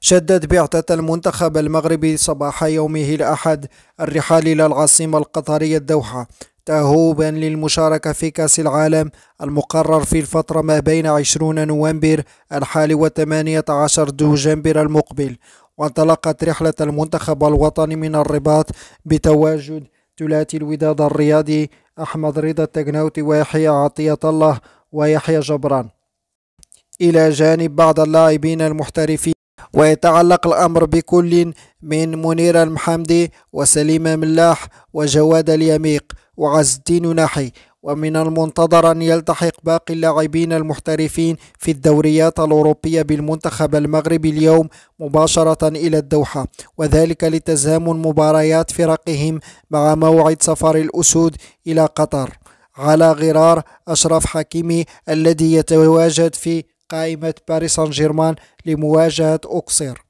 شدت بعثة المنتخب المغربي صباح يومه الأحد الرحال إلى العاصمة القطرية الدوحة تهوبا للمشاركة في كأس العالم المقرر في الفترة ما بين 20 نوفمبر الحالي و 18 دجنبر المقبل وانطلقت رحلة المنتخب الوطني من الرباط بتواجد ثلاثي الوداد الرياضي أحمد رضا التجنوتي ويحيى عطية الله ويحيى جبران إلى جانب بعض اللاعبين المحترفين ويتعلق الأمر بكل من منير المحمدي وسليم ملاح وجواد اليميق وعز الدين ناحي ومن المنتظر أن يلتحق باقي اللاعبين المحترفين في الدوريات الأوروبية بالمنتخب المغربي اليوم مباشرة إلى الدوحة وذلك لتزامن مباريات فرقهم مع موعد سفر الأسود إلى قطر على غرار أشرف حكيمي الذي يتواجد في قائمة باريس سان جيرمان لمواجهة أوكسير